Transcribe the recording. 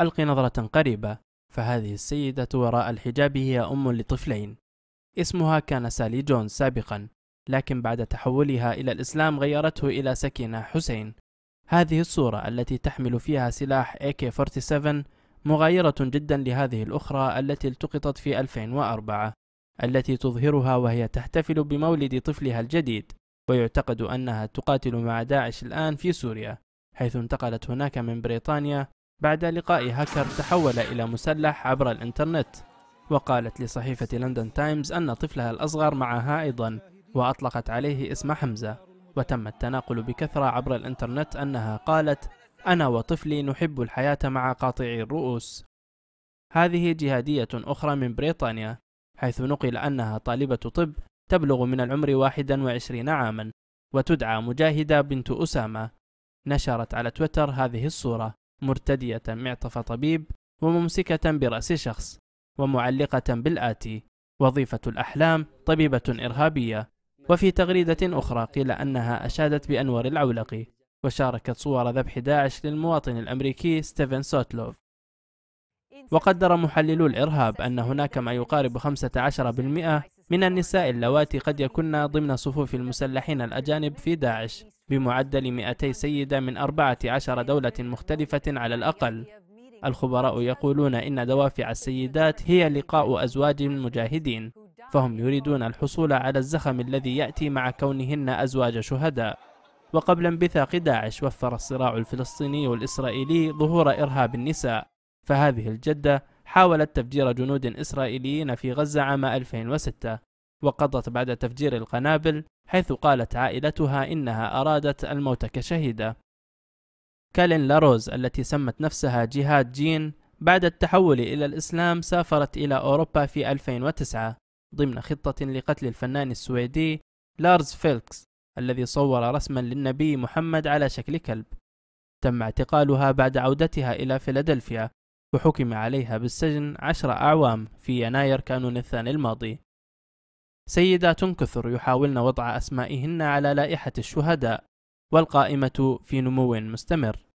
ألق نظرة قريبة فهذه السيدة وراء الحجاب هي أم لطفلين اسمها كان سالي جونز سابقا لكن بعد تحولها إلى الإسلام غيرته إلى سكينة حسين هذه الصورة التي تحمل فيها سلاح AK-47 مغايرة جدا لهذه الأخرى التي التقطت في 2004 التي تظهرها وهي تحتفل بمولد طفلها الجديد ويعتقد أنها تقاتل مع داعش الآن في سوريا حيث انتقلت هناك من بريطانيا بعد لقاء هاكر تحول إلى مسلح عبر الإنترنت وقالت لصحيفة لندن تايمز أن طفلها الأصغر معها أيضا وأطلقت عليه اسم حمزة وتم التناقل بكثرة عبر الإنترنت أنها قالت أنا وطفلي نحب الحياة مع قاطعي الرؤوس هذه جهادية أخرى من بريطانيا حيث نقل أنها طالبة طب تبلغ من العمر 21 عاما وتدعى مجاهدة بنت أسامة نشرت على تويتر هذه الصورة مرتدية معطف طبيب وممسكة برأس شخص ومعلقة بالآتي وظيفة الأحلام طبيبة إرهابية وفي تغريدة أخرى قيل أنها أشادت بأنور العولقي وشاركت صور ذبح داعش للمواطن الأمريكي ستيفن سوتلوف وقدر محللو الإرهاب أن هناك ما يقارب 15% من النساء اللواتي قد يكن ضمن صفوف المسلحين الأجانب في داعش بمعدل 200 سيدة من 14 دولة مختلفة على الأقل الخبراء يقولون إن دوافع السيدات هي لقاء أزواج المجاهدين فهم يريدون الحصول على الزخم الذي يأتي مع كونهن أزواج شهداء وقبل انبثاق داعش وفر الصراع الفلسطيني الإسرائيلي ظهور إرهاب النساء فهذه الجدة حاولت تفجير جنود إسرائيليين في غزة عام 2006 وقضت بعد تفجير القنابل حيث قالت عائلتها إنها أرادت الموت كشهيدة كالين لاروز التي سمت نفسها جهاد جين بعد التحول إلى الإسلام سافرت إلى أوروبا في 2009 ضمن خطة لقتل الفنان السويدي لارز فيلكس الذي صور رسما للنبي محمد على شكل كلب تم اعتقالها بعد عودتها إلى فيلادلفيا وحكم عليها بالسجن عشر أعوام في يناير كانون الثاني الماضي سيدات كثر يحاولن وضع أسمائهن على لائحة الشهداء والقائمة في نمو مستمر